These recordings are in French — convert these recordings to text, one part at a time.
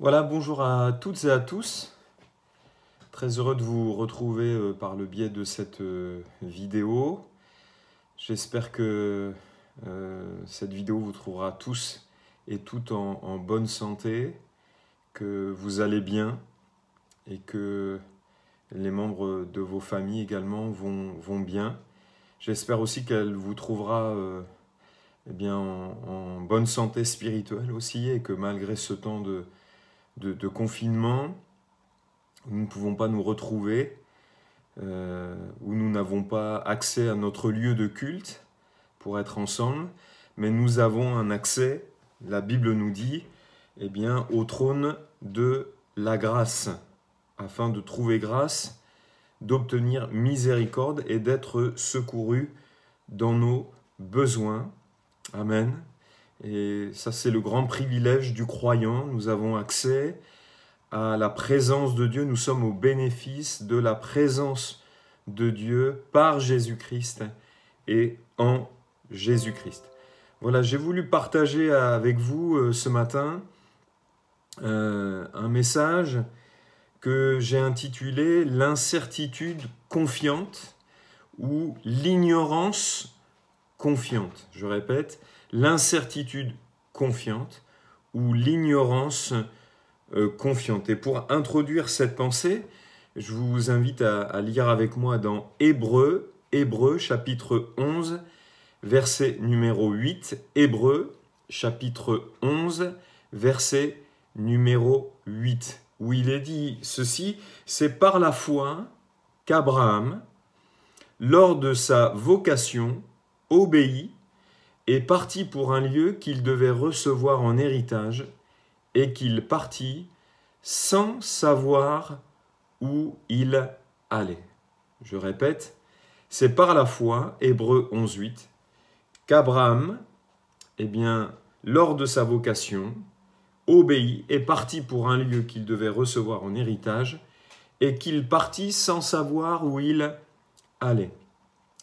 Voilà, bonjour à toutes et à tous. Très heureux de vous retrouver euh, par le biais de cette euh, vidéo. J'espère que euh, cette vidéo vous trouvera tous et toutes en, bonne santé, que vous allez bien et que les membres de vos familles également vont, bien. J'espère aussi qu'elle vous trouvera eh bien, en, bonne santé spirituelle aussi et que malgré ce temps de, de, confinement, où nous ne pouvons pas nous retrouver, euh, où nous n'avons pas accès à notre lieu de culte pour être ensemble, mais nous avons un accès, la Bible nous dit, eh bien, au trône de la grâce, afin de trouver grâce, d'obtenir miséricorde et d'être secouru dans nos besoins. Amen. Et ça, c'est le grand privilège du croyant. Nous avons accès à la présence de Dieu. Nous sommes au bénéfice de la présence de Dieu par Jésus-Christ et en Jésus-Christ. Voilà, j'ai voulu partager avec vous euh, ce matin euh, un message que j'ai intitulé L'incertitude confiante ou l'ignorance confiante. Je répète, l'incertitude confiante ou l'ignorance euh, confiante. Et pour introduire cette pensée, je vous invite à, à lire avec moi dans Hébreu, Hébreu chapitre 11, verset numéro 8, Hébreu chapitre 11, verset numéro 8, où il est dit ceci, c'est par la foi qu'Abraham, lors de sa vocation, obéit est parti pour un lieu qu'il devait recevoir en héritage, et qu'il partit sans savoir où il allait. Je répète, c'est par la foi, Hébreu 11.8, qu'Abraham, eh bien, lors de sa vocation, obéit et partit pour un lieu qu'il devait recevoir en héritage, et qu'il partit sans savoir où il allait.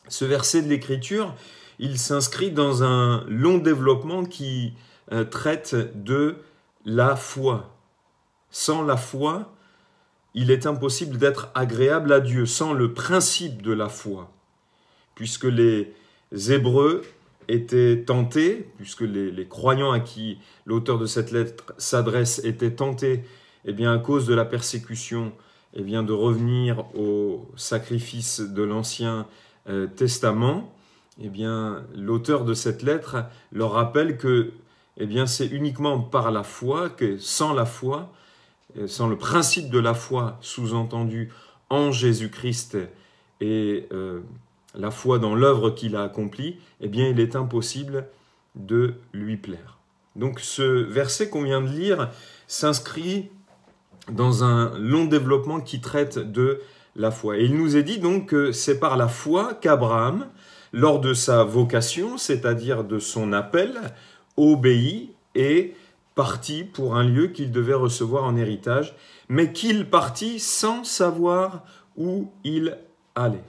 Ce verset de l'Écriture il s'inscrit dans un long développement qui euh, traite de la foi. Sans la foi, il est impossible d'être agréable à Dieu, sans le principe de la foi, puisque les Hébreux étaient tentés, puisque les, croyants à qui l'auteur de cette lettre s'adresse étaient tentés, eh bien, à cause de la persécution, eh bien, de revenir au sacrifice de l'Ancien euh, Testament, eh bien, l'auteur de cette lettre leur rappelle que eh bien, c'est uniquement par la foi que, sans la foi, euh, sans le principe de la foi sous-entendu en Jésus-Christ et euh, la foi dans l'œuvre qu'il a accomplie, eh bien, il est impossible de lui plaire. Donc, ce verset qu'on vient de lire s'inscrit dans un long développement qui traite de la foi. Et il nous est dit donc que c'est par la foi qu'Abraham, lors de sa vocation, c'est-à-dire de son appel, obéit et partit pour un lieu qu'il devait recevoir en héritage, mais qu'il partit sans savoir où il allait.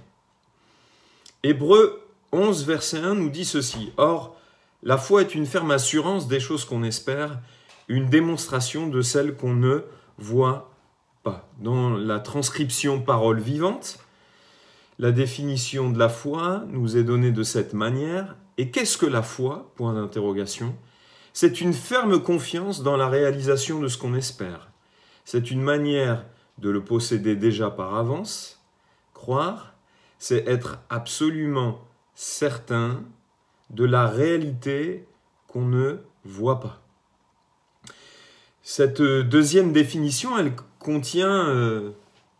Hébreu 11, verset 1 nous dit ceci. Or, la foi est une ferme assurance des choses qu'on espère, une démonstration de celles qu'on ne voit pas. Dans la transcription parole vivante, la définition de la foi nous est donnée de cette manière. Et qu'est-ce que la foi Point d'interrogation. C'est une ferme confiance dans la réalisation de ce qu'on espère. C'est une manière de le posséder déjà par avance. Croire, c'est être absolument certain de la réalité qu'on ne voit pas. Cette deuxième définition, elle contient euh,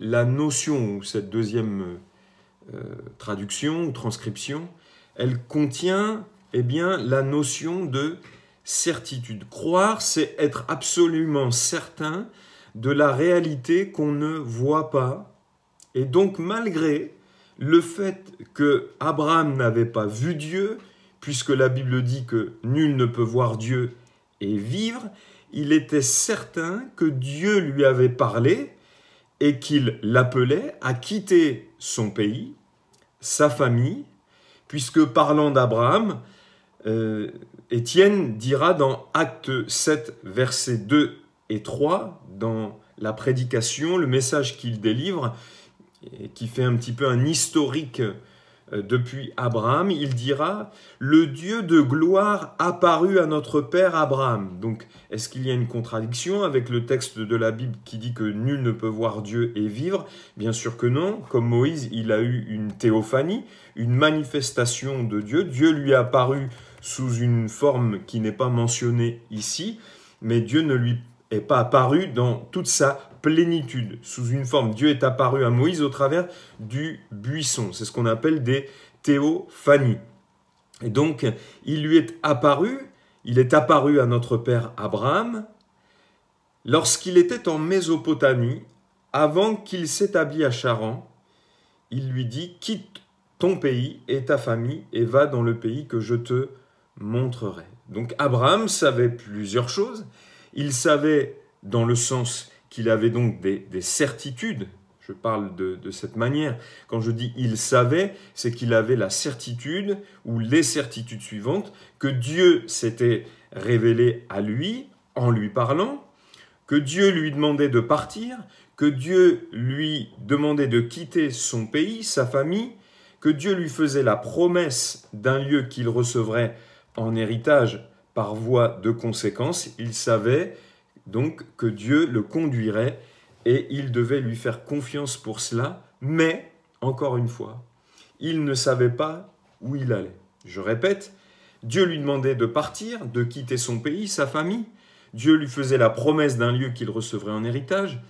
la notion, ou cette deuxième euh, euh, traduction ou transcription, elle contient eh bien, la notion de certitude. Croire, c'est être absolument certain de la réalité qu'on ne voit pas. Et donc, malgré le fait que Abraham n'avait pas vu Dieu, puisque la Bible dit que nul ne peut voir Dieu et vivre, il était certain que Dieu lui avait parlé et qu'il l'appelait à quitter son pays, sa famille, puisque parlant d'Abraham, euh, Étienne dira dans Acte 7, versets 2 et 3, dans la prédication, le message qu'il délivre, et qui fait un petit peu un historique euh, depuis Abraham, il dira le Dieu de gloire apparu à notre père Abraham. Donc, est-ce qu'il y a une contradiction avec le texte de la Bible qui dit que nul ne peut voir Dieu et vivre Bien sûr que non. Comme Moïse, il a eu une théophanie, une manifestation de Dieu. Dieu lui a apparu sous une forme qui n'est pas mentionnée ici, mais Dieu ne lui est pas apparu dans toute sa plénitude. Sous une forme, Dieu est apparu à Moïse au travers du buisson. C'est ce qu'on appelle des théophanies. Et donc, il lui est apparu, il est apparu à notre père Abraham lorsqu'il était en Mésopotamie, avant qu'il s'établit à Charan. Il lui dit Quitte ton pays et ta famille et va dans le pays que je te montrerai. Donc Abraham savait plusieurs choses. Il savait, dans le sens qu'il avait donc des, certitudes. Je parle de, de, cette manière. Quand je dis il savait, c'est qu'il avait la certitude ou les certitudes suivantes que Dieu s'était révélé à lui en lui parlant, que Dieu lui demandait de partir, que Dieu lui demandait de quitter son pays, sa famille, que Dieu lui faisait la promesse d'un lieu qu'il recevrait en héritage par voie de conséquence. Il savait donc que Dieu le conduirait et il devait lui faire confiance pour cela, mais, encore une fois, il ne savait pas où il allait. Je répète, Dieu lui demandait de partir, de quitter son pays, sa famille. Dieu lui faisait la promesse d'un lieu qu'il recevrait en héritage,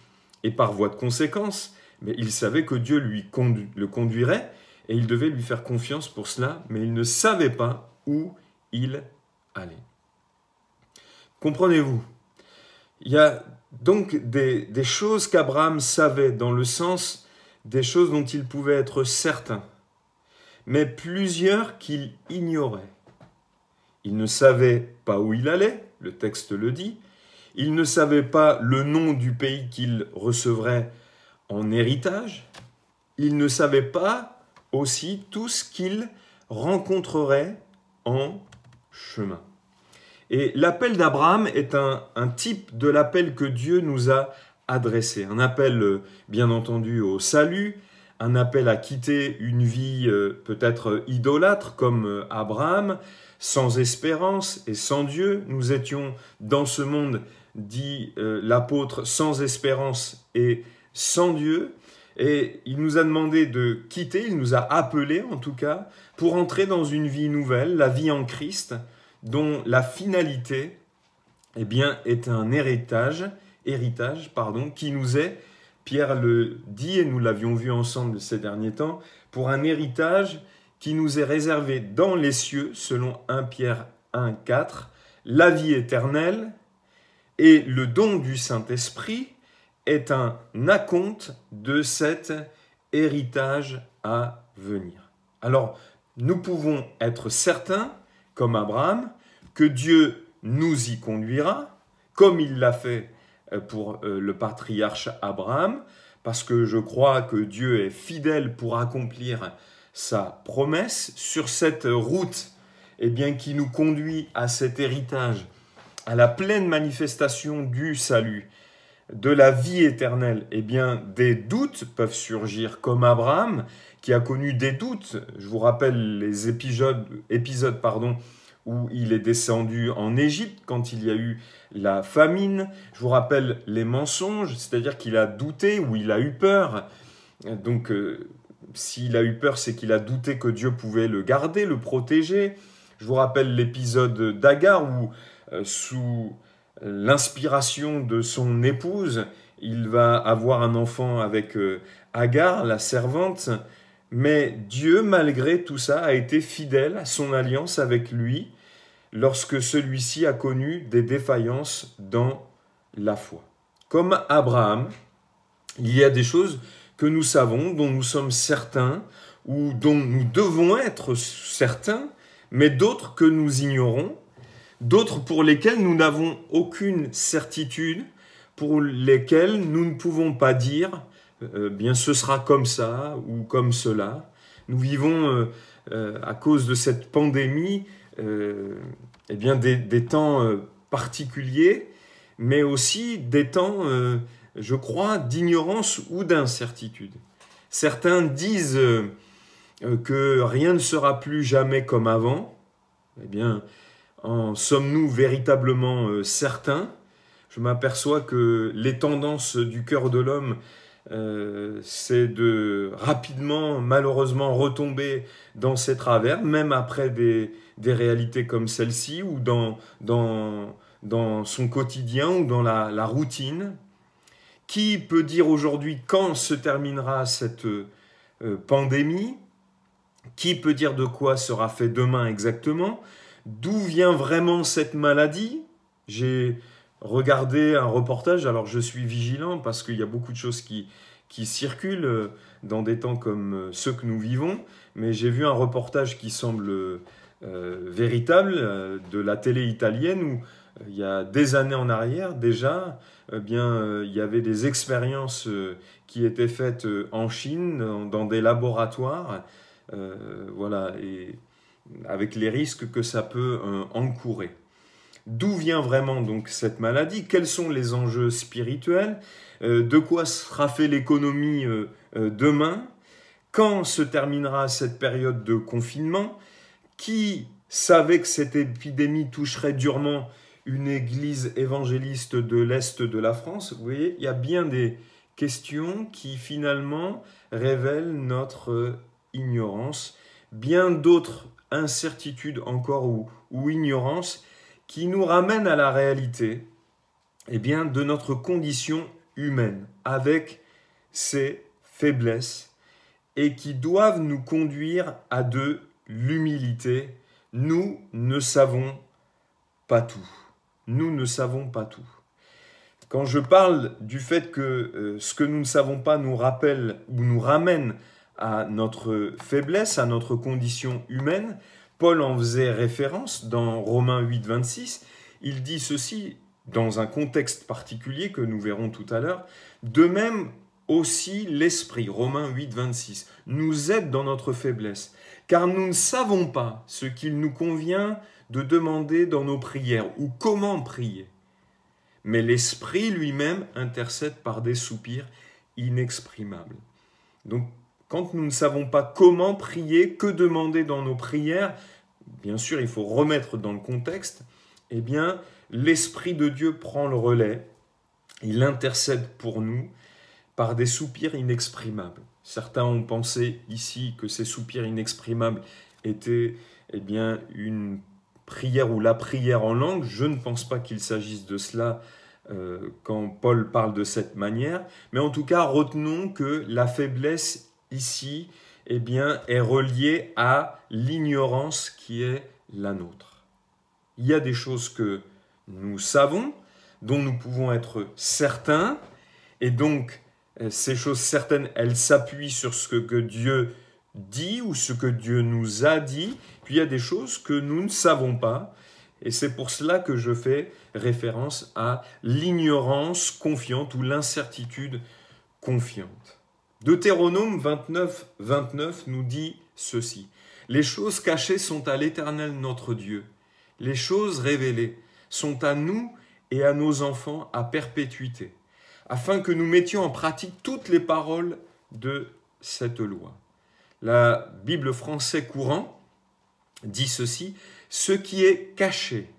et par voie de conséquence, mais il savait que Dieu lui le conduirait, et il devait lui faire confiance pour cela, mais il ne savait pas où il allait. Comprenez-vous il y a donc des, choses qu'Abraham savait, dans le sens des choses dont il pouvait être certain, mais plusieurs qu'il ignorait. Il ne savait pas où il allait, le texte le dit, il ne savait pas le nom du pays qu'il recevrait en héritage, il ne savait pas aussi tout ce qu'il rencontrerait en chemin. Et l'appel d'Abraham est un, type de l'appel que Dieu nous a adressé. Un appel, euh, bien entendu, au salut, un appel à quitter une vie euh, peut-être idolâtre comme euh, Abraham, sans espérance et sans Dieu. Nous étions dans ce monde, dit l'apôtre, sans espérance et sans Dieu. Et il nous a demandé de quitter, il nous a appelé en tout cas, pour entrer dans une vie nouvelle, la vie en Christ, dont la finalité eh bien, est un héritage, héritage pardon, qui nous est, Pierre le dit et nous l'avions vu ensemble ces derniers temps, pour un héritage qui nous est réservé dans les cieux, selon 1 Pierre 1,4, la vie éternelle et le don du Saint-Esprit est un acompte de cet héritage à venir. Alors, nous pouvons être certains comme Abraham, que Dieu nous y conduira, comme il l'a fait euh, pour euh, le patriarche Abraham, parce que je crois que Dieu est fidèle pour accomplir sa promesse sur cette route eh bien, qui nous conduit à cet héritage, à la pleine manifestation du salut, de la vie éternelle. Eh bien, des doutes peuvent surgir comme Abraham qui a connu des doutes. Je vous rappelle les épisodes, épisodes pardon, où il est descendu en Égypte quand il y a eu la famine. Je vous rappelle les mensonges, c'est-à-dire qu'il a douté ou il a eu peur. Donc, euh, s'il a eu peur, c'est qu'il a douté que Dieu pouvait le garder, le protéger. Je vous rappelle l'épisode d'Agar où, euh, sous l'inspiration de son épouse, il va avoir un enfant avec euh, Agar, la servante. Mais Dieu, malgré tout ça, a été fidèle à son alliance avec lui lorsque celui-ci a connu des défaillances dans la foi. Comme Abraham, il y a des choses que nous savons, dont nous sommes certains, ou dont nous devons être certains, mais d'autres que nous ignorons, d'autres pour lesquelles nous n'avons aucune certitude, pour lesquelles nous ne pouvons pas dire euh, eh bien ce sera comme ça ou comme cela. Nous vivons, euh, euh, à cause de cette pandémie, eh bien des, des temps particuliers, mais aussi des temps, je crois, d'ignorance ou d'incertitude. Certains disent que rien ne sera plus jamais comme avant. Eh bien, en sommes-nous véritablement certains Je m'aperçois que les tendances du cœur de l'homme euh, c'est de rapidement, malheureusement, retomber dans ses travers, même après des, des réalités comme celle-ci, ou dans, dans, dans, son quotidien, ou dans la, routine. Qui peut dire aujourd'hui quand se terminera cette euh, pandémie Qui peut dire de quoi sera fait demain exactement D'où vient vraiment cette maladie J'ai regarder un reportage, alors je suis vigilant parce qu'il y a beaucoup de choses qui, circulent euh, dans des temps comme euh, ceux que nous vivons, mais j'ai vu un reportage qui semble euh, véritable de la télé italienne où il y a des années en arrière déjà, eh bien, il y avait des expériences qui étaient faites en Chine, dans, des laboratoires, voilà, et avec les risques que ça peut encourir. D'où vient vraiment donc cette maladie Quels sont les enjeux spirituels euh, De quoi sera fait l'économie euh, euh, demain Quand se terminera cette période de confinement Qui savait que cette épidémie toucherait durement une église évangéliste de l'Est de la France Vous voyez, il y a bien des questions qui finalement révèlent notre ignorance, bien d'autres incertitudes encore ou, ignorance qui nous ramène à la réalité et eh bien, de notre condition humaine, avec ses faiblesses, et qui doivent nous conduire à de l'humilité. Nous ne savons pas tout. Nous ne savons pas tout. Quand je parle du fait que euh, ce que nous ne savons pas nous rappelle ou nous ramène à notre faiblesse, à notre condition humaine, Paul en faisait référence dans Romains 8, 26. Il dit ceci dans un contexte particulier que nous verrons tout à l'heure. De même aussi l'Esprit, Romains 8, 26, nous aide dans notre faiblesse, car nous ne savons pas ce qu'il nous convient de demander dans nos prières ou comment prier. Mais l'Esprit lui-même intercède par des soupirs inexprimables. Donc quand nous ne savons pas comment prier, que demander dans nos prières, bien sûr, il faut remettre dans le contexte, eh bien, l'Esprit de Dieu prend le relais, il intercède pour nous par des soupirs inexprimables. Certains ont pensé ici que ces soupirs inexprimables étaient eh bien, une prière ou la prière en langue. Je ne pense pas qu'il s'agisse de cela euh, quand Paul parle de cette manière, mais en tout cas, retenons que la faiblesse ici, eh bien, est reliée à l'ignorance qui est la nôtre. Il y a des choses que nous savons, dont nous pouvons être certains, et donc euh, ces choses certaines, elles s'appuient sur ce que Dieu dit ou ce que Dieu nous a dit, puis il y a des choses que nous ne savons pas, et c'est pour cela que je fais référence à l'ignorance confiante ou l'incertitude confiante. Deutéronome 29, 29 nous dit ceci. Les choses cachées sont à l'Éternel notre Dieu. Les choses révélées sont à nous et à nos enfants à perpétuité, afin que nous mettions en pratique toutes les paroles de cette loi. La Bible français courant dit ceci, ce qui est caché,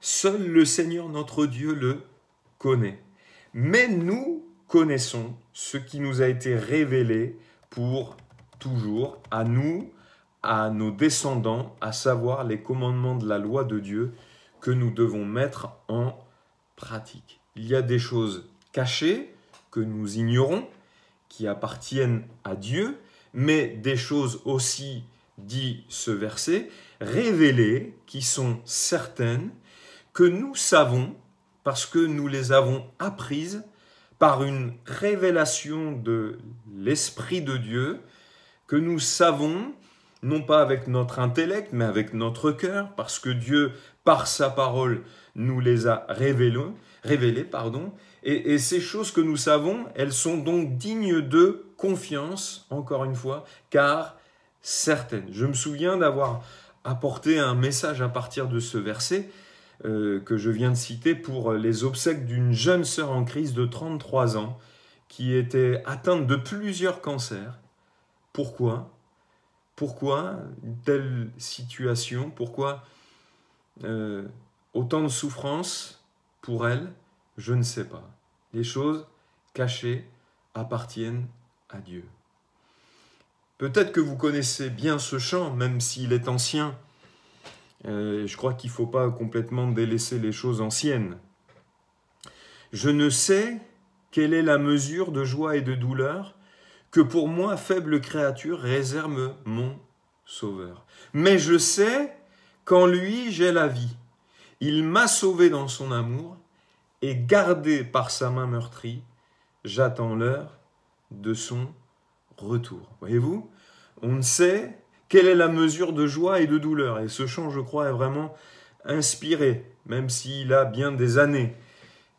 seul le Seigneur notre Dieu le connaît. Mais nous, connaissons ce qui nous a été révélé pour toujours, à nous, à nos descendants, à savoir les commandements de la loi de Dieu que nous devons mettre en pratique. Il y a des choses cachées que nous ignorons, qui appartiennent à Dieu, mais des choses aussi, dit ce verset, révélées, qui sont certaines, que nous savons parce que nous les avons apprises par une révélation de l'Esprit de Dieu que nous savons, non pas avec notre intellect, mais avec notre cœur, parce que Dieu, par sa parole, nous les a révélés. pardon, et, ces choses que nous savons, elles sont donc dignes de confiance, encore une fois, car certaines. Je me souviens d'avoir apporté un message à partir de ce verset, euh, que je viens de citer pour les obsèques d'une jeune sœur en crise de 33 ans qui était atteinte de plusieurs cancers. Pourquoi Pourquoi une telle situation Pourquoi euh, autant de souffrances pour elle Je ne sais pas. Les choses cachées appartiennent à Dieu. Peut-être que vous connaissez bien ce chant, même s'il est ancien. Euh, je crois qu'il ne faut pas complètement délaisser les choses anciennes. Je ne sais quelle est la mesure de joie et de douleur que pour moi, faible créature, réserve mon Sauveur. Mais je sais qu'en lui, j'ai la vie. Il m'a sauvé dans son amour et gardé par sa main meurtrie, j'attends l'heure de son retour. Voyez-vous, on ne sait quelle est la mesure de joie et de douleur Et ce chant, je crois, est vraiment inspiré, même s'il a bien des années.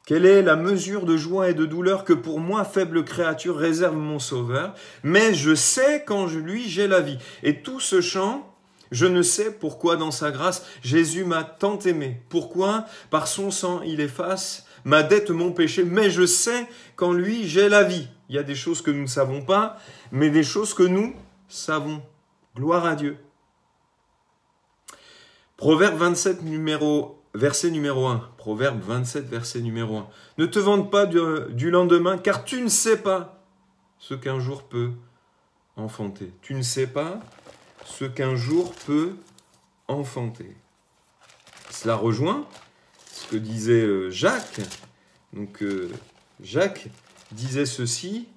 Quelle est la mesure de joie et de douleur que pour moi, faible créature, réserve mon Sauveur Mais je sais qu'en lui, j'ai la vie. Et tout ce chant, je ne sais pourquoi dans sa grâce, Jésus m'a tant aimé. Pourquoi Par son sang, il efface ma dette, mon péché. Mais je sais qu'en lui, j'ai la vie. Il y a des choses que nous ne savons pas, mais des choses que nous savons. Gloire à Dieu. Proverbe 27, numéro, verset numéro 1. Proverbe 27, verset numéro 1. Ne te vante pas du, du lendemain, car tu ne sais pas ce qu'un jour peut enfanter. Tu ne sais pas ce qu'un jour peut enfanter. Cela rejoint ce que disait euh, Jacques. Donc euh, Jacques disait ceci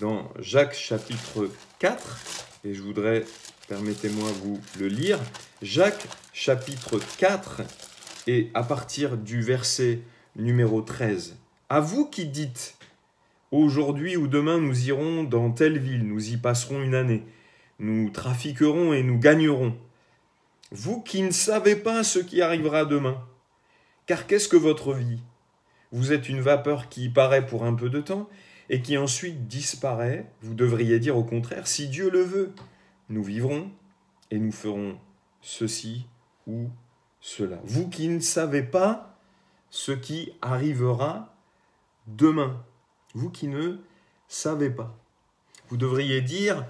dans Jacques chapitre 4 et je voudrais, permettez-moi vous le lire, Jacques chapitre 4 et à partir du verset numéro 13. À vous qui dites, aujourd'hui ou demain nous irons dans telle ville, nous y passerons une année, nous trafiquerons et nous gagnerons. Vous qui ne savez pas ce qui arrivera demain, car qu'est-ce que votre vie Vous êtes une vapeur qui paraît pour un peu de temps et qui ensuite disparaît, vous devriez dire au contraire, si Dieu le veut, nous vivrons et nous ferons ceci ou cela. Vous qui ne savez pas ce qui arrivera demain, vous qui ne savez pas, vous devriez dire,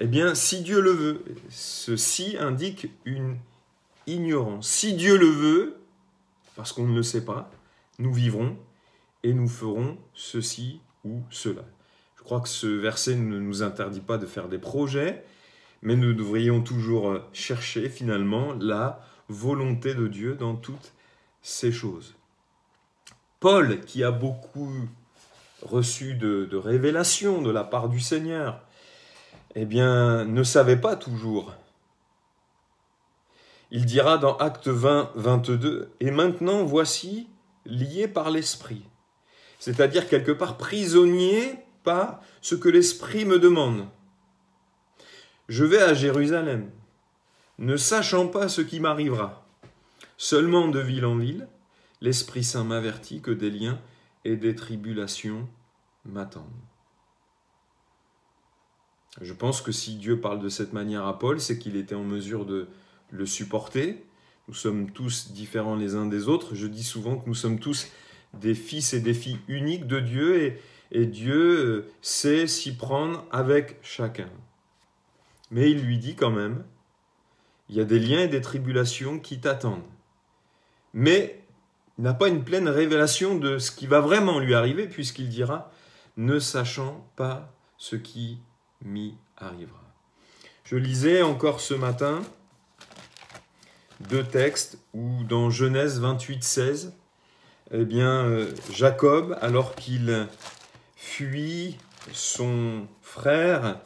eh bien, si Dieu le veut, ceci indique une ignorance. Si Dieu le veut, parce qu'on ne le sait pas, nous vivrons et nous ferons ceci cela. Je crois que ce verset ne nous interdit pas de faire des projets, mais nous devrions toujours chercher finalement la volonté de Dieu dans toutes ces choses. Paul, qui a beaucoup reçu de, révélations de la part du Seigneur, eh bien, ne savait pas toujours. Il dira dans Acte 20, 22, Et maintenant voici, lié par l'Esprit, c'est-à-dire quelque part prisonnier par ce que l'Esprit me demande. Je vais à Jérusalem, ne sachant pas ce qui m'arrivera. Seulement de ville en ville, l'Esprit Saint m'avertit que des liens et des tribulations m'attendent. Je pense que si Dieu parle de cette manière à Paul, c'est qu'il était en mesure de le supporter. Nous sommes tous différents les uns des autres. Je dis souvent que nous sommes tous des fils et des filles uniques de Dieu et, Dieu euh, sait s'y prendre avec chacun. Mais il lui dit quand même, il y a des liens et des tribulations qui t'attendent. Mais il n'a pas une pleine révélation de ce qui va vraiment lui arriver puisqu'il dira, ne sachant pas ce qui m'y arrivera. Je lisais encore ce matin deux textes où dans Genèse 28, 16, eh bien, euh, Jacob, alors qu'il fuit son frère,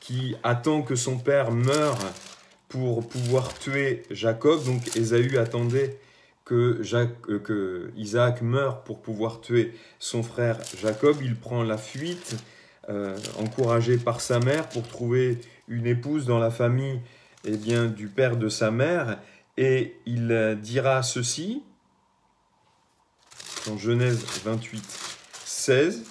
qui attend que son père meure pour pouvoir tuer Jacob, donc Ésaü attendait que, euh, Isaac meure pour pouvoir tuer son frère Jacob, il prend la fuite, euh, encouragé par sa mère, pour trouver une épouse dans la famille eh bien, du père de sa mère, et il dira ceci, dans Genèse 28, 16.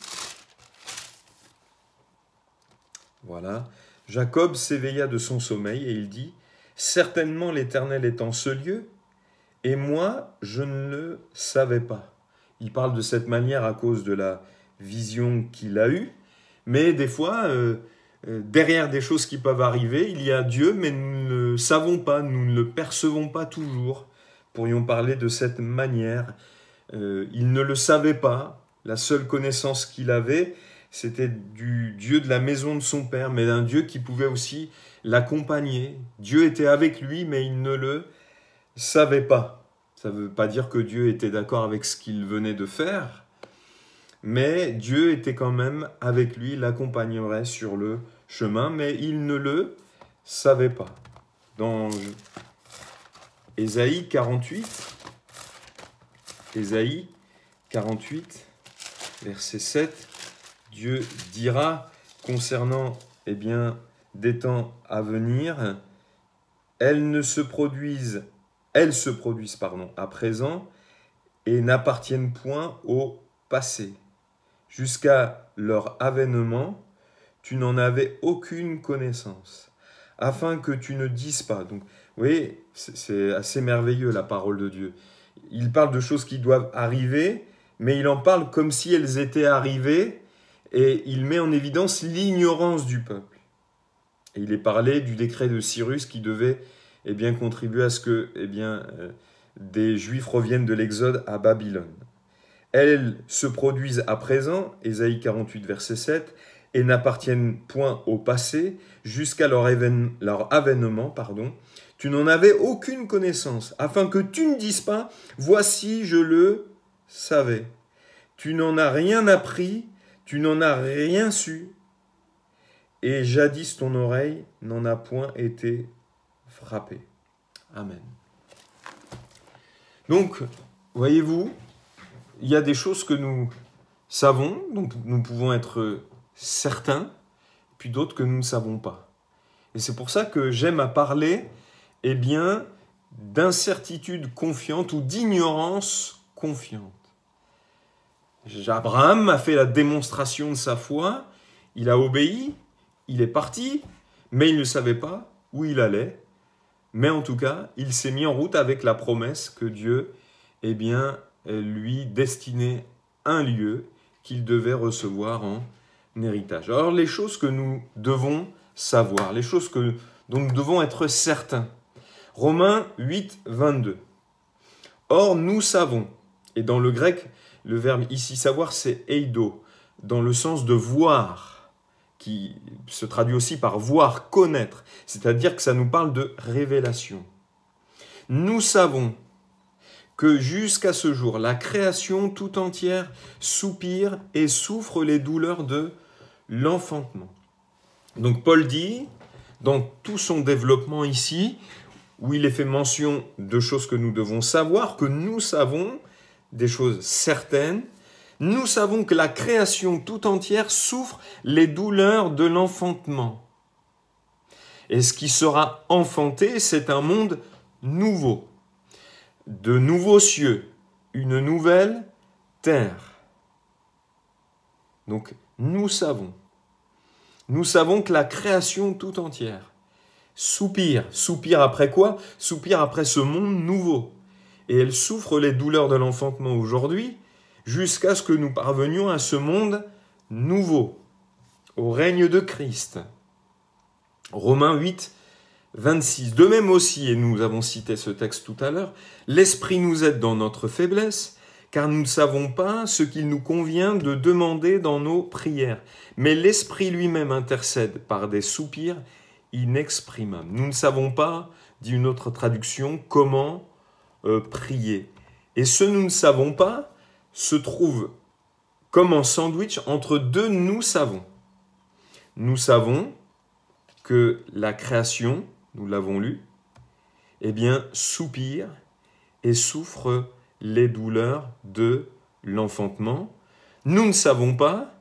Voilà. Jacob s'éveilla de son sommeil et il dit, Certainement l'Éternel est en ce lieu, et moi je ne le savais pas. Il parle de cette manière à cause de la vision qu'il a eue, mais des fois, euh, euh, derrière des choses qui peuvent arriver, il y a Dieu, mais nous ne le savons pas, nous ne le percevons pas toujours. Pourrions parler de cette manière. Euh, il ne le savait pas. La seule connaissance qu'il avait, c'était du Dieu de la maison de son père, mais d'un Dieu qui pouvait aussi l'accompagner. Dieu était avec lui, mais il ne le savait pas. Ça ne veut pas dire que Dieu était d'accord avec ce qu'il venait de faire, mais Dieu était quand même avec lui, l'accompagnerait sur le chemin, mais il ne le savait pas. Dans Ésaïe 48, Ésaïe 48, verset 7, Dieu dira concernant eh bien, des temps à venir, elles ne se produisent, elles se produisent pardon, à présent et n'appartiennent point au passé. Jusqu'à leur avènement, tu n'en avais aucune connaissance, afin que tu ne dises pas. Donc, vous c'est assez merveilleux la parole de Dieu il parle de choses qui doivent arriver, mais il en parle comme si elles étaient arrivées, et il met en évidence l'ignorance du peuple. il est parlé du décret de Cyrus qui devait eh bien, contribuer à ce que eh bien, euh, des Juifs reviennent de l'Exode à Babylone. Elles se produisent à présent, Ésaïe 48, verset 7, et n'appartiennent point au passé jusqu'à leur, leur, avènement, pardon, tu n'en avais aucune connaissance, afin que tu ne dises pas, voici, je le savais. Tu n'en as rien appris, tu n'en as rien su, et jadis ton oreille n'en a point été frappée. Amen. Donc, voyez-vous, il y a des choses que nous savons, donc nous pouvons être certains, puis d'autres que nous ne savons pas. Et c'est pour ça que j'aime à parler eh bien, d'incertitude confiante ou d'ignorance confiante. Abraham a fait la démonstration de sa foi, il a obéi, il est parti, mais il ne savait pas où il allait. Mais en tout cas, il s'est mis en route avec la promesse que Dieu, eh bien, lui destinait un lieu qu'il devait recevoir en héritage. Alors les choses que nous devons savoir, les choses que, dont nous devons être certains, Romains 8, 22. Or, nous savons, et dans le grec, le verbe ici savoir, c'est eido, dans le sens de voir, qui se traduit aussi par voir, connaître, c'est-à-dire que ça nous parle de révélation. Nous savons que jusqu'à ce jour, la création tout entière soupire et souffre les douleurs de l'enfantement. Donc Paul dit, dans tout son développement ici, où il est fait mention de choses que nous devons savoir, que nous savons, des choses certaines. Nous savons que la création tout entière souffre les douleurs de l'enfantement. Et ce qui sera enfanté, c'est un monde nouveau, de nouveaux cieux, une nouvelle terre. Donc nous savons, nous savons que la création tout entière soupire. Soupir après quoi Soupire après ce monde nouveau. Et elle souffre les douleurs de l'enfantement aujourd'hui jusqu'à ce que nous parvenions à ce monde nouveau, au règne de Christ. Romains 8, 26. De même aussi, et nous avons cité ce texte tout à l'heure, l'Esprit nous aide dans notre faiblesse, car nous ne savons pas ce qu'il nous convient de demander dans nos prières. Mais l'Esprit lui-même intercède par des soupirs inexprimable. Nous ne savons pas, dit une autre traduction, comment euh, prier. Et ce nous ne savons pas se trouve comme un sandwich entre deux nous savons. Nous savons que la création, nous l'avons lu, eh bien, soupire et souffre les douleurs de l'enfantement. Nous ne savons pas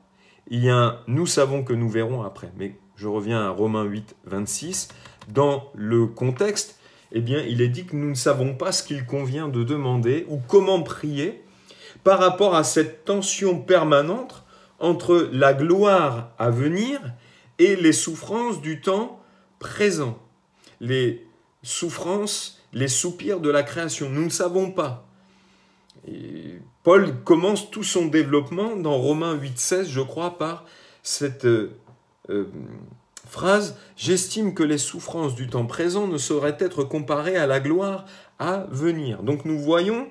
il y a un nous savons que nous verrons après. Mais je reviens à Romains 8, 26. Dans le contexte, eh bien, il est dit que nous ne savons pas ce qu'il convient de demander ou comment prier par rapport à cette tension permanente entre la gloire à venir et les souffrances du temps présent. Les souffrances, les soupirs de la création. Nous ne savons pas. Paul commence tout son développement dans Romains 8,16, je crois, par cette euh, euh, phrase J'estime que les souffrances du temps présent ne sauraient être comparées à la gloire à venir. Donc nous voyons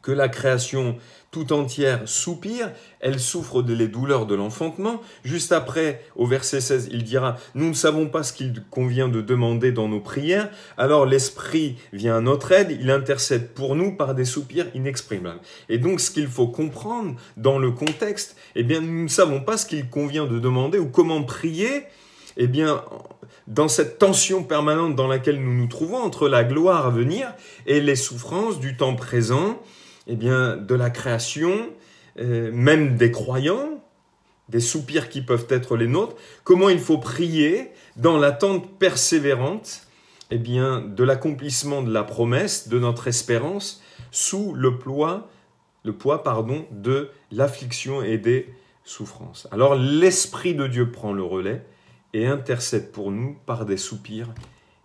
que la création tout entière soupire, elle souffre des douleurs de l'enfantement. Juste après, au verset 16, il dira, nous ne savons pas ce qu'il convient de demander dans nos prières, alors l'Esprit vient à notre aide, il intercède pour nous par des soupirs inexprimables. Et donc ce qu'il faut comprendre dans le contexte, eh bien nous ne savons pas ce qu'il convient de demander ou comment prier, eh bien, dans cette tension permanente dans laquelle nous nous trouvons entre la gloire à venir et les souffrances du temps présent, eh bien, de la création, euh, même des croyants, des soupirs qui peuvent être les nôtres, comment il faut prier dans l'attente persévérante eh bien, de l'accomplissement de la promesse, de notre espérance, sous le poids, le poids pardon, de l'affliction et des souffrances. Alors l'Esprit de Dieu prend le relais et intercède pour nous par des soupirs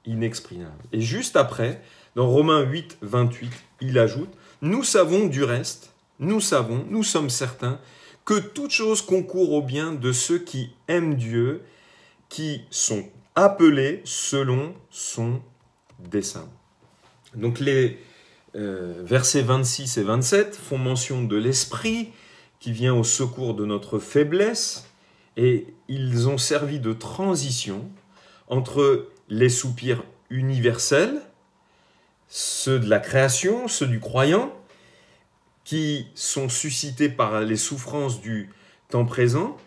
inexprimables. Et juste après, dans Romains 8, 28, il ajoute, nous savons du reste, nous savons, nous sommes certains, que toute chose concourt au bien de ceux qui aiment Dieu, qui sont appelés selon son dessein. Donc les euh, versets 26 et 27 font mention de l'Esprit qui vient au secours de notre faiblesse, et ils ont servi de transition entre les soupirs universels, ceux de la création, ceux du croyant, qui sont suscités par les souffrances du temps présent.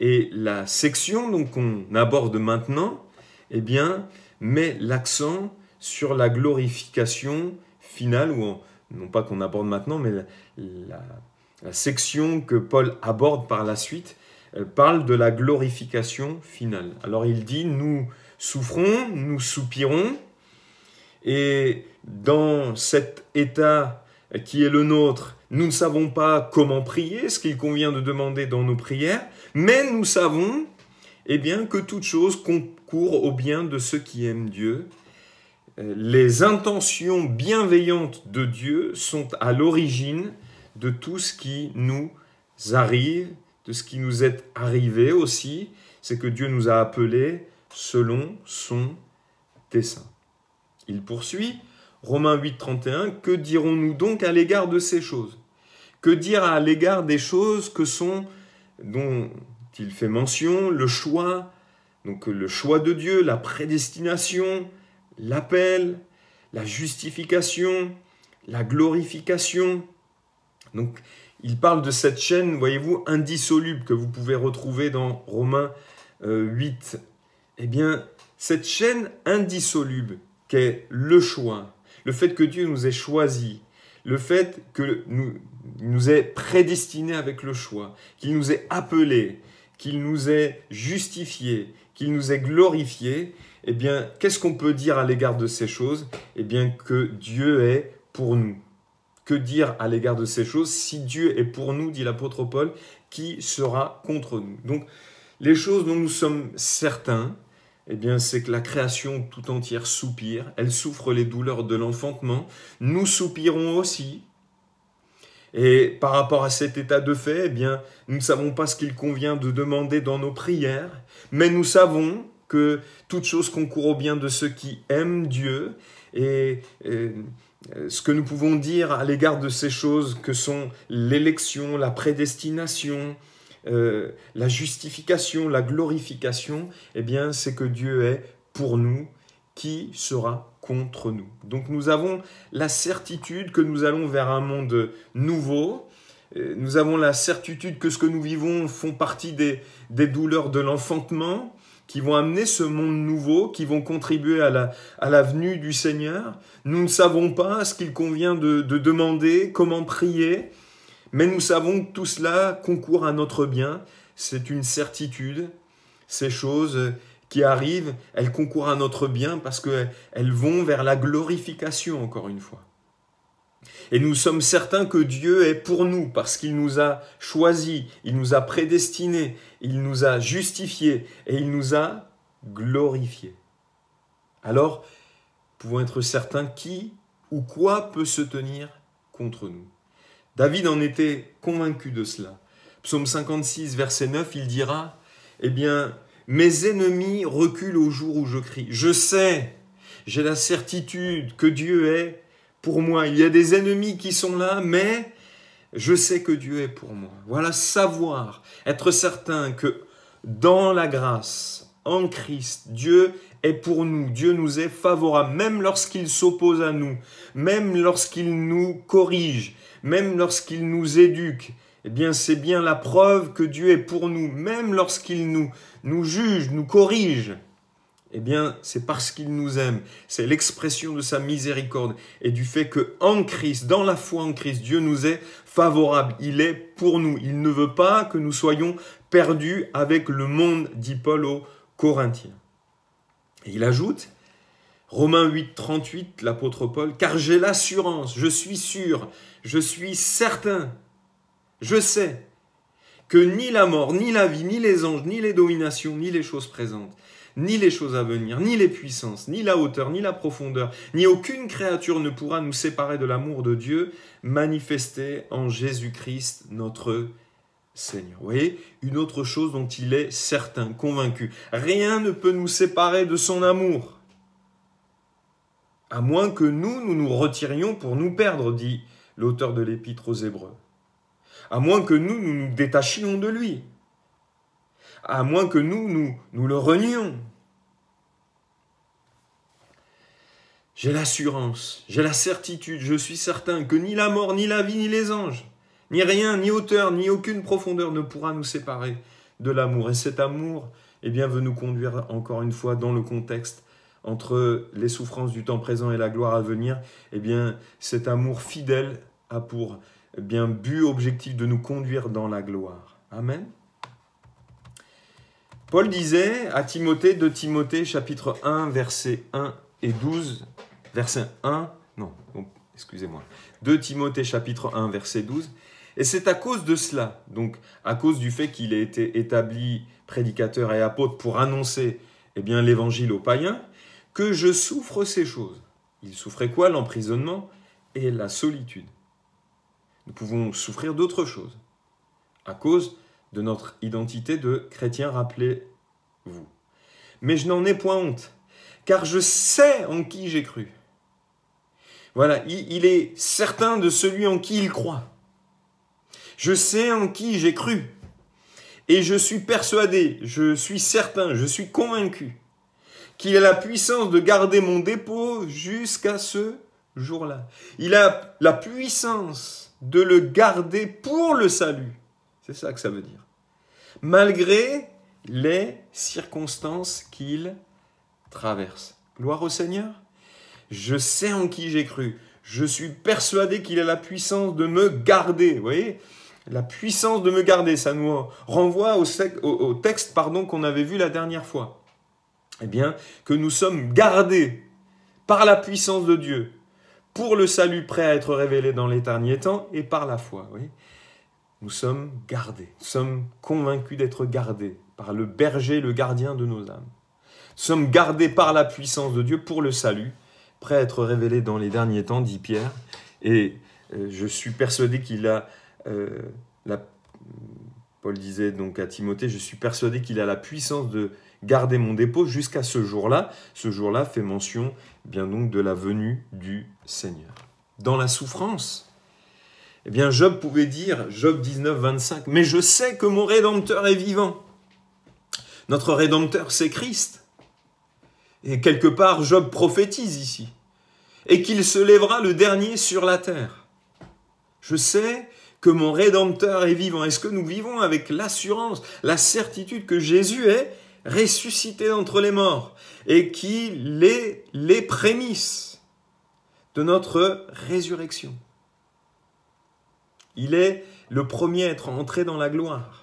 Et la section donc qu'on aborde maintenant, eh bien, met l'accent sur la glorification finale, ou non pas qu'on aborde maintenant, mais la, section que Paul aborde par la suite euh, parle de la glorification finale. Alors il dit, nous souffrons, nous soupirons, et dans cet état qui est le nôtre, nous ne savons pas comment prier, ce qu'il convient de demander dans nos prières, mais nous savons eh bien, que toute chose concourt au bien de ceux qui aiment Dieu. Euh, les intentions bienveillantes de Dieu sont à l'origine de tout ce qui nous arrive, de ce qui nous est arrivé aussi, c'est que Dieu nous a appelés selon son dessein. Il poursuit, Romains 8, 31, Que dirons-nous donc à l'égard de ces choses Que dire à l'égard des choses que sont, dont il fait mention, le choix, donc le choix de Dieu, la prédestination, l'appel, la justification, la glorification. Donc il parle de cette chaîne, voyez-vous, indissoluble que vous pouvez retrouver dans Romains 8. Euh, eh bien, cette chaîne indissoluble, qu'est le choix, le fait que Dieu nous ait choisis, le fait que nous, nous ait prédestinés avec le choix, qu'il nous ait appelés, qu'il nous ait justifiés, qu'il nous ait glorifiés, eh bien, qu'est-ce qu'on peut dire à l'égard de ces choses Eh bien, que Dieu est pour nous. Que dire à l'égard de ces choses Si Dieu est pour nous, dit l'apôtre Paul, qui sera contre nous Donc, les choses dont nous sommes certains, eh bien, c'est que la création tout entière soupire, elle souffre les douleurs de l'enfantement, nous soupirons aussi. Et par rapport à cet état de fait, eh bien, nous ne savons pas ce qu'il convient de demander dans nos prières, mais nous savons que toute chose concourt au bien de ceux qui aiment Dieu, et euh, euh, ce que nous pouvons dire à l'égard de ces choses que sont l'élection, la prédestination, euh, la justification, la glorification, eh bien, c'est que Dieu est pour nous, qui sera contre nous. Donc nous avons la certitude que nous allons vers un monde nouveau. Euh, nous avons la certitude que ce que nous vivons font partie des, douleurs de l'enfantement qui vont amener ce monde nouveau, qui vont contribuer à la, venue du Seigneur. Nous ne savons pas ce qu'il convient de demander, comment prier, mais nous savons que tout cela concourt à notre bien, c'est une certitude. Ces choses qui arrivent, elles concourent à notre bien parce qu'elles vont vers la glorification, encore une fois. Et nous sommes certains que Dieu est pour nous parce qu'il nous a choisis, il nous a prédestinés, il nous a justifiés et il nous a glorifiés. Alors, pouvons être certains qui ou quoi peut se tenir contre nous. David en était convaincu de cela. Psaume 56, verset 9, il dira, Eh bien, mes ennemis reculent au jour où je crie. Je sais, j'ai la certitude que Dieu est pour moi. Il y a des ennemis qui sont là, mais je sais que Dieu est pour moi. Voilà, savoir, être certain que dans la grâce, en Christ. Dieu est pour nous, Dieu nous est favorable, même lorsqu'il s'oppose à nous, même lorsqu'il nous corrige, même lorsqu'il nous éduque. Eh bien, c'est bien la preuve que Dieu est pour nous, même lorsqu'il nous, nous juge, nous corrige. Eh bien, c'est parce qu'il nous aime. C'est l'expression de sa miséricorde et du fait que en Christ, dans la foi en Christ, Dieu nous est favorable. Il est pour nous. Il ne veut pas que nous soyons perdus avec le monde, dit Paul Corinthiens. Et il ajoute, Romains 8, 38, l'apôtre Paul, car j'ai l'assurance, je suis sûr, je suis certain, je sais que ni la mort, ni la vie, ni les anges, ni les dominations, ni les choses présentes, ni les choses à venir, ni les puissances, ni la hauteur, ni la profondeur, ni aucune créature ne pourra nous séparer de l'amour de Dieu manifesté en Jésus-Christ notre Seigneur. Vous voyez, une autre chose dont il est certain, convaincu. Rien ne peut nous séparer de son amour. À moins que nous, nous nous retirions pour nous perdre, dit l'auteur de l'épître aux Hébreux. À moins que nous, nous nous détachions de lui. À moins que nous, nous, nous le renions. J'ai l'assurance, j'ai la certitude, je suis certain que ni la mort, ni la vie, ni les anges, ni rien, ni hauteur, ni aucune profondeur ne pourra nous séparer de l'amour. Et cet amour, eh bien, veut nous conduire encore une fois dans le contexte entre les souffrances du temps présent et la gloire à venir. Eh bien, cet amour fidèle a pour eh bien but objectif de nous conduire dans la gloire. Amen. Paul disait à Timothée de Timothée chapitre 1 verset 1 et 12 verset 1 non excusez-moi de Timothée chapitre 1 verset 12 et c'est à cause de cela, donc à cause du fait qu'il ait été établi prédicateur et apôtre pour annoncer eh bien l'évangile aux païens, que je souffre ces choses. Il souffrait quoi L'emprisonnement et la solitude. Nous pouvons souffrir d'autres choses à cause de notre identité de chrétien, rappelez-vous. Mais je n'en ai point honte, car je sais en qui j'ai cru. Voilà, il est certain de celui en qui il croit. Je sais en qui j'ai cru. Et je suis persuadé, je suis certain, je suis convaincu qu'il a la puissance de garder mon dépôt jusqu'à ce jour-là. Il a la puissance de le garder pour le salut. C'est ça que ça veut dire. Malgré les circonstances qu'il traverse. Gloire au Seigneur. Je sais en qui j'ai cru. Je suis persuadé qu'il a la puissance de me garder. Vous voyez la puissance de me garder, ça nous renvoie au, texte pardon qu'on avait vu la dernière fois. Eh bien, que nous sommes gardés par la puissance de Dieu pour le salut prêt à être révélé dans les derniers temps et par la foi. Oui. Nous sommes gardés, nous sommes convaincus d'être gardés par le berger, le gardien de nos âmes. Nous sommes gardés par la puissance de Dieu pour le salut, prêt à être révélé dans les derniers temps, dit Pierre. Et euh, je suis persuadé qu'il a euh, la, Paul disait donc à Timothée, je suis persuadé qu'il a la puissance de garder mon dépôt jusqu'à ce jour-là. Ce jour-là fait mention bien donc de la venue du Seigneur. Dans la souffrance, eh bien Job pouvait dire, Job 19, 25, mais je sais que mon Rédempteur est vivant. Notre Rédempteur, c'est Christ. Et quelque part, Job prophétise ici. Et qu'il se lèvera le dernier sur la terre. Je sais que mon Rédempteur est vivant Est-ce que nous vivons avec l'assurance, la certitude que Jésus est ressuscité d'entre les morts et qu'il est les prémices de notre résurrection Il est le premier être entré dans la gloire.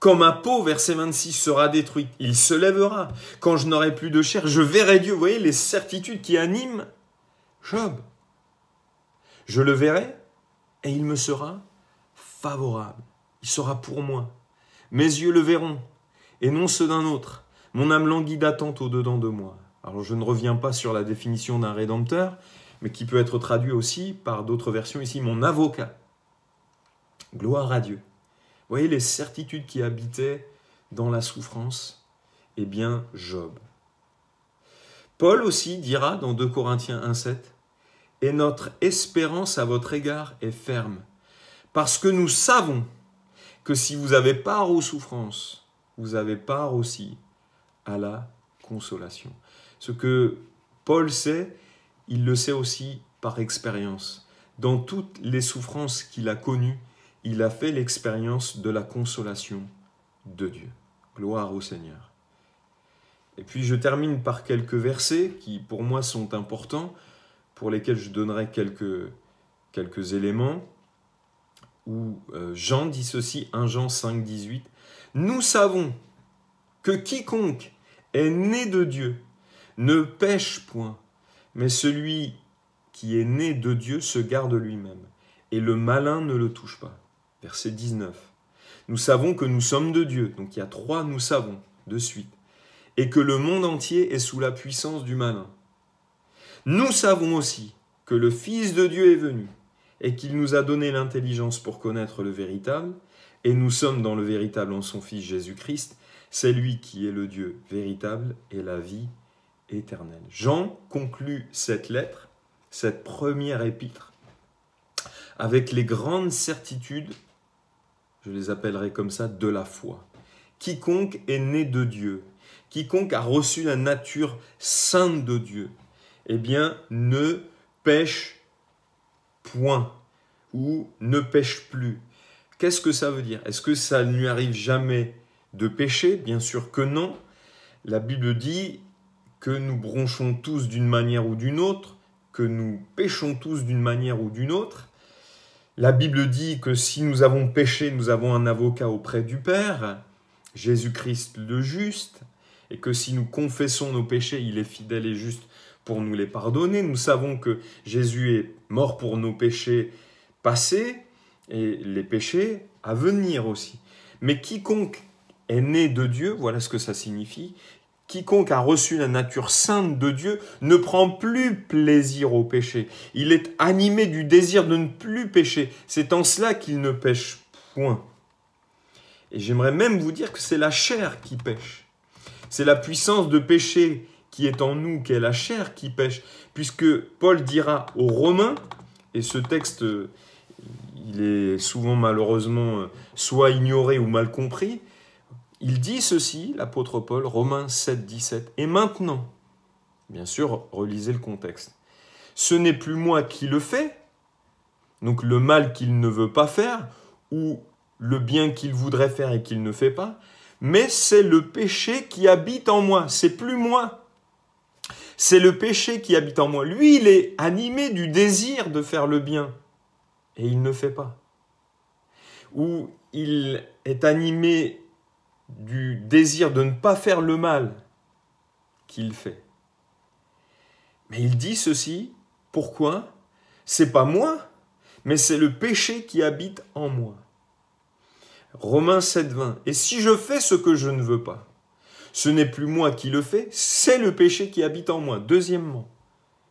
Quand ma peau, verset 26, sera détruite, il se lèvera. Quand je n'aurai plus de chair, je verrai Dieu. Vous voyez les certitudes qui animent Job. Je le verrai, et il me sera favorable. Il sera pour moi. Mes yeux le verront, et non ceux d'un autre. Mon âme languit d'attente au-dedans de moi. Alors je ne reviens pas sur la définition d'un rédempteur, mais qui peut être traduit aussi par d'autres versions ici, mon avocat. Gloire à Dieu. Vous voyez les certitudes qui habitaient dans la souffrance Eh bien, Job. Paul aussi dira dans 2 Corinthiens 1,7 et notre espérance à votre égard est ferme. Parce que nous savons que si vous avez part aux souffrances, vous avez part aussi à la consolation. Ce que Paul sait, il le sait aussi par expérience. Dans toutes les souffrances qu'il a connues, il a fait l'expérience de la consolation de Dieu. Gloire au Seigneur. Et puis je termine par quelques versets qui pour moi sont importants pour lesquels je donnerai quelques, quelques éléments, où euh, Jean dit ceci, 1 Jean 5, 18, Nous savons que quiconque est né de Dieu ne pêche point, mais celui qui est né de Dieu se garde lui-même, et le malin ne le touche pas. Verset 19. Nous savons que nous sommes de Dieu, donc il y a trois nous savons de suite, et que le monde entier est sous la puissance du malin. Nous savons aussi que le Fils de Dieu est venu et qu'il nous a donné l'intelligence pour connaître le véritable, et nous sommes dans le véritable en son Fils Jésus-Christ, c'est lui qui est le Dieu véritable et la vie éternelle. Jean conclut cette lettre, cette première épître, avec les grandes certitudes, je les appellerai comme ça, de la foi. Quiconque est né de Dieu, quiconque a reçu la nature sainte de Dieu, eh bien, ne pêche point ou ne pêche plus. Qu'est-ce que ça veut dire Est-ce que ça ne lui arrive jamais de pécher Bien sûr que non. La Bible dit que nous bronchons tous d'une manière ou d'une autre, que nous péchons tous d'une manière ou d'une autre. La Bible dit que si nous avons péché, nous avons un avocat auprès du Père, Jésus-Christ le juste, et que si nous confessons nos péchés, il est fidèle et juste pour nous les pardonner. Nous savons que Jésus est mort pour nos péchés passés et les péchés à venir aussi. Mais quiconque est né de Dieu, voilà ce que ça signifie, quiconque a reçu la nature sainte de Dieu ne prend plus plaisir au péché. Il est animé du désir de ne plus pécher. C'est en cela qu'il ne pêche point. Et j'aimerais même vous dire que c'est la chair qui pêche. C'est la puissance de péché qui est en nous, qui est la chair qui pêche, puisque Paul dira aux Romains, et ce texte, euh, il est souvent malheureusement euh, soit ignoré ou mal compris, il dit ceci, l'apôtre Paul, Romains 7, 17, et maintenant, bien sûr, relisez le contexte, ce n'est plus moi qui le fais, donc le mal qu'il ne veut pas faire, ou le bien qu'il voudrait faire et qu'il ne fait pas, mais c'est le péché qui habite en moi, c'est plus moi c'est le péché qui habite en moi. Lui, il est animé du désir de faire le bien, et il ne fait pas. Ou il est animé du désir de ne pas faire le mal qu'il fait. Mais il dit ceci, pourquoi C'est pas moi, mais c'est le péché qui habite en moi. Romains 7:20 Et si je fais ce que je ne veux pas, ce n'est plus moi qui le fais, c'est le péché qui habite en moi. Deuxièmement,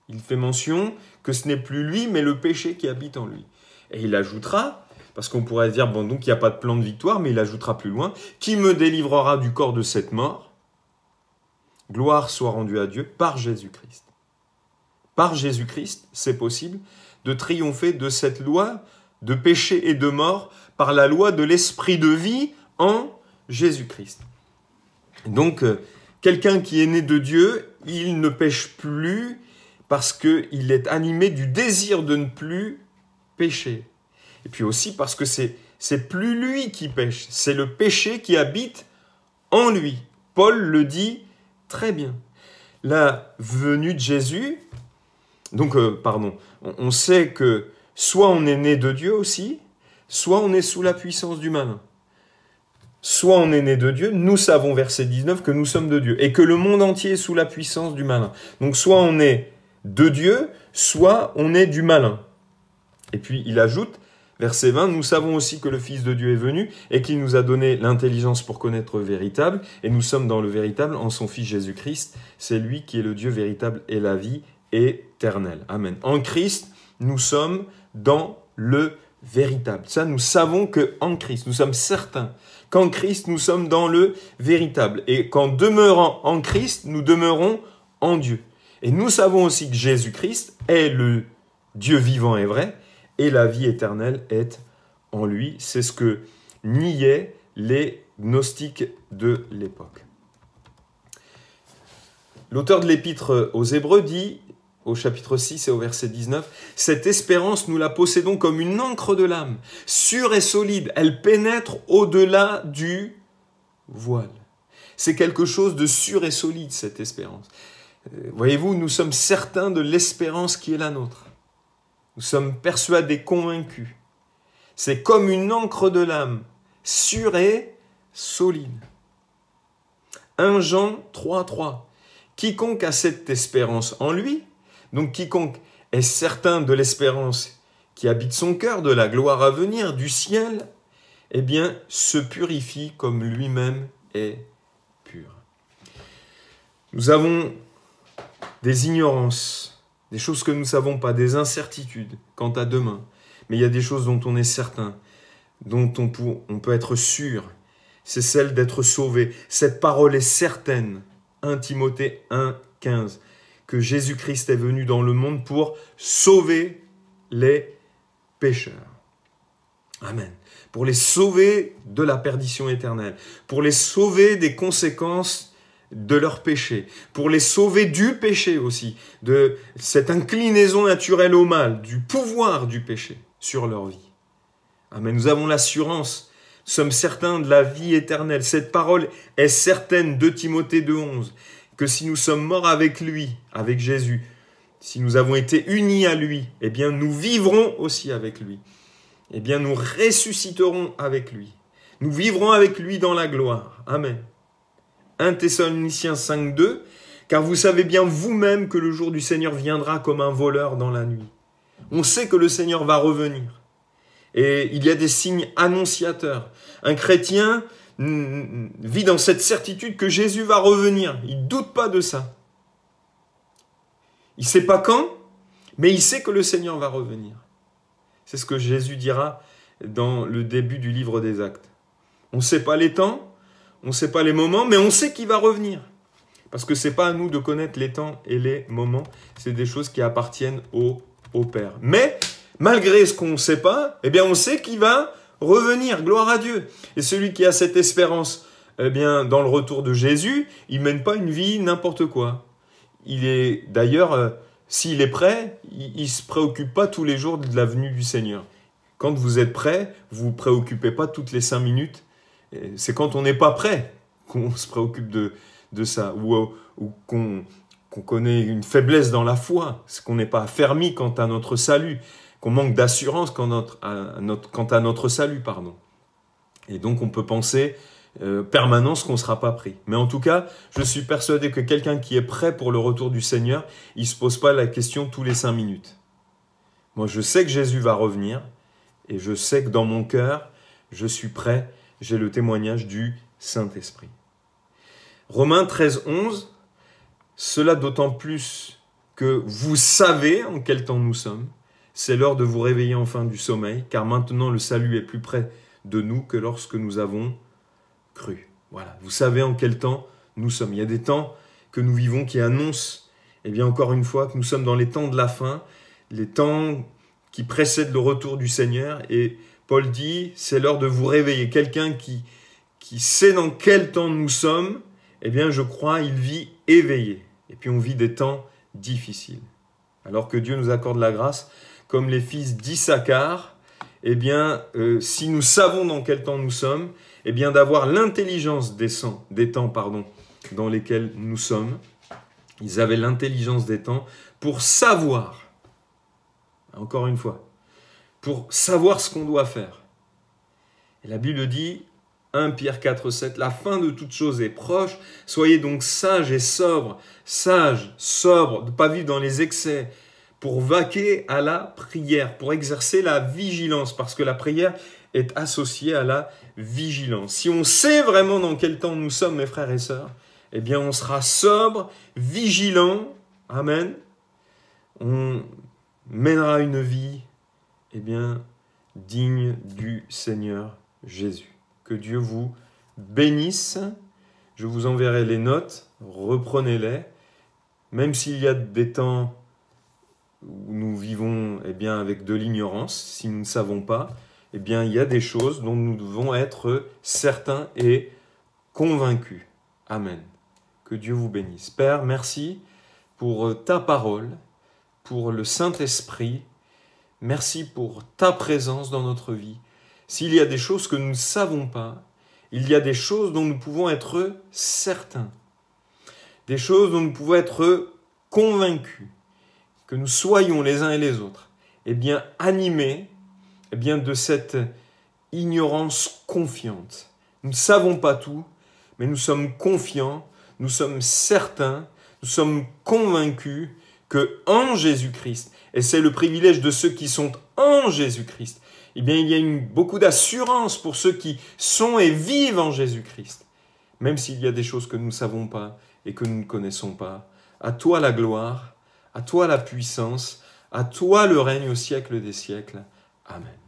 il fait mention que ce n'est plus lui, mais le péché qui habite en lui. Et il ajoutera, parce qu'on pourrait dire, bon, donc il n'y a pas de plan de victoire, mais il ajoutera plus loin, qui me délivrera du corps de cette mort Gloire soit rendue à Dieu par Jésus-Christ. Par Jésus-Christ, c'est possible de triompher de cette loi de péché et de mort par la loi de l'esprit de vie en Jésus-Christ. Donc, euh, quelqu'un qui est né de Dieu, il ne pêche plus parce qu'il est animé du désir de ne plus pécher. Et puis aussi parce que c'est, c'est plus lui qui pêche, c'est le péché qui habite en lui. Paul le dit très bien. La venue de Jésus, donc, euh, pardon, on, on sait que soit on est né de Dieu aussi, soit on est sous la puissance du malin soit on est né de Dieu, nous savons, verset 19, que nous sommes de Dieu, et que le monde entier est sous la puissance du malin. Donc soit on est de Dieu, soit on est du malin. Et puis il ajoute, verset 20, nous savons aussi que le Fils de Dieu est venu, et qu'il nous a donné l'intelligence pour connaître le véritable, et nous sommes dans le véritable en son Fils Jésus-Christ, c'est lui qui est le Dieu véritable et la vie éternelle. Amen. En Christ, nous sommes dans le véritable. Ça, nous savons que en Christ, nous sommes certains qu'en Christ nous sommes dans le véritable et qu'en demeurant en Christ, nous demeurons en Dieu. Et nous savons aussi que Jésus-Christ est le Dieu vivant et vrai et la vie éternelle est en lui. C'est ce que niaient les gnostiques de l'époque. L'auteur de l'épître aux Hébreux dit au chapitre 6 et au verset 19, cette espérance, nous la possédons comme une encre de l'âme, sûre et solide, elle pénètre au-delà du voile. C'est quelque chose de sûr et solide, cette espérance. Euh, voyez-vous, nous sommes certains de l'espérance qui est la nôtre. Nous sommes persuadés, convaincus. C'est comme une encre de l'âme, sûre et solide. 1 Jean 3, 3 « Quiconque a cette espérance en lui, donc quiconque est certain de l'espérance qui habite son cœur, de la gloire à venir, du ciel, eh bien, se purifie comme lui-même est pur. Nous avons des ignorances, des choses que nous ne savons pas, des incertitudes quant à demain. Mais il y a des choses dont on est certain, dont on peut, être sûr. C'est celle d'être sauvé. Cette parole est certaine. 1 Timothée 1, 15 que Jésus-Christ est venu dans le monde pour sauver les pécheurs. Amen. Pour les sauver de la perdition éternelle, pour les sauver des conséquences de leur péché, pour les sauver du péché aussi, de cette inclinaison naturelle au mal, du pouvoir du péché sur leur vie. Amen. Nous avons l'assurance, sommes certains de la vie éternelle. Cette parole est certaine de Timothée de 2.11 que si nous sommes morts avec lui, avec Jésus, si nous avons été unis à lui, eh bien nous vivrons aussi avec lui. Eh bien nous ressusciterons avec lui. Nous vivrons avec lui dans la gloire. Amen. 1 Thessaloniciens 2 Car vous savez bien vous-même que le jour du Seigneur viendra comme un voleur dans la nuit. On sait que le Seigneur va revenir. Et il y a des signes annonciateurs. Un chrétien Hum, hum, hum. vit dans cette certitude que Jésus va revenir. Il ne doute pas de ça. Il ne sait pas quand, mais il sait que le Seigneur va revenir. C'est ce que Jésus dira dans le début du livre des actes. On ne sait pas les temps, on ne sait pas les moments, mais on sait qu'il va revenir. Parce que ce n'est pas à nous de connaître les temps et les moments, c'est des choses qui appartiennent au, au Père. Mais malgré ce qu'on ne sait pas, eh bien on sait qu'il va revenir, gloire à Dieu. Et celui qui a cette espérance, eh bien, dans le retour de Jésus, il mène pas une vie n'importe quoi. Il est d'ailleurs, euh, s'il est prêt, il, ne se préoccupe pas tous les jours de la venue du Seigneur. Quand vous êtes prêt, vous vous préoccupez pas toutes les cinq minutes. C'est quand on n'est pas prêt qu'on se préoccupe de, de ça, ou, euh, ou qu'on qu'on connaît une faiblesse dans la foi, ce qu'on n'est pas affermi quant à notre salut qu'on manque d'assurance quant, à notre, salut. pardon. Et donc on peut penser euh, permanence qu'on ne sera pas pris. Mais en tout cas, je suis persuadé que quelqu'un qui est prêt pour le retour du Seigneur, il ne se pose pas la question tous les cinq minutes. Moi, je sais que Jésus va revenir et je sais que dans mon cœur, je suis prêt, j'ai le témoignage du Saint-Esprit. Romains 13, 11, cela d'autant plus que vous savez en quel temps nous sommes, c'est l'heure de vous réveiller enfin du sommeil, car maintenant le salut est plus près de nous que lorsque nous avons cru. Voilà, vous savez en quel temps nous sommes. Il y a des temps que nous vivons qui annoncent, et eh bien encore une fois, que nous sommes dans les temps de la fin, les temps qui précèdent le retour du Seigneur. Et Paul dit, c'est l'heure de vous réveiller. Quelqu'un qui, qui sait dans quel temps nous sommes, eh bien je crois, il vit éveillé. Et puis on vit des temps difficiles. Alors que Dieu nous accorde la grâce comme les fils d'Issachar, eh bien, euh, si nous savons dans quel temps nous sommes, eh bien, d'avoir l'intelligence des, des, temps pardon, dans lesquels nous sommes. Ils avaient l'intelligence des temps pour savoir, encore une fois, pour savoir ce qu'on doit faire. la Bible dit, 1 Pierre 4, 7, la fin de toute chose est proche, soyez donc sages et sobres, sages, sobres, ne pas vivre dans les excès, pour vaquer à la prière, pour exercer la vigilance, parce que la prière est associée à la vigilance. Si on sait vraiment dans quel temps nous sommes, mes frères et sœurs, eh bien on sera sobre, vigilant, amen. On mènera une vie, eh bien, digne du Seigneur Jésus. Que Dieu vous bénisse. Je vous enverrai les notes, reprenez-les. Même s'il y a des temps nous vivons eh bien, avec de l'ignorance, si nous ne savons pas, eh bien, il y a des choses dont nous devons être certains et convaincus. Amen. Que Dieu vous bénisse. Père, merci pour ta parole, pour le Saint-Esprit. Merci pour ta présence dans notre vie. S'il y a des choses que nous ne savons pas, il y a des choses dont nous pouvons être certains, des choses dont nous pouvons être convaincus que nous soyons les uns et les autres, et eh bien, animés eh bien, de cette ignorance confiante. Nous ne savons pas tout, mais nous sommes confiants, nous sommes certains, nous sommes convaincus que en Jésus-Christ, et c'est le privilège de ceux qui sont en Jésus-Christ, eh bien, il y a beaucoup d'assurance pour ceux qui sont et vivent en Jésus-Christ. Même s'il y a des choses que nous ne savons pas et que nous ne connaissons pas, à toi la gloire, à toi la puissance, à toi le règne au siècle des siècles. Amen.